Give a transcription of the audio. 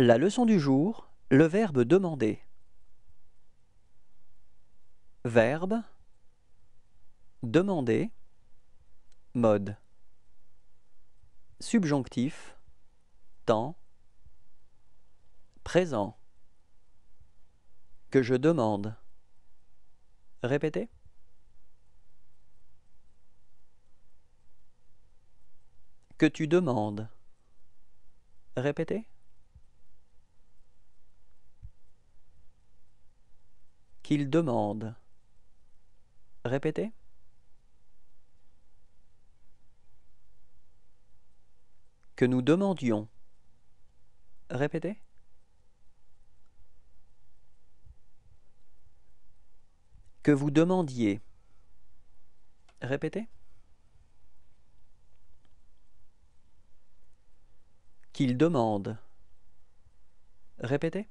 La leçon du jour, le verbe demander. Verbe demander mode subjonctif temps présent que je demande. Répétez. Que tu demandes. Répétez. qu'il demande. Répétez. Que nous demandions. Répétez. Que vous demandiez. Répétez. Qu'il demande. Répétez.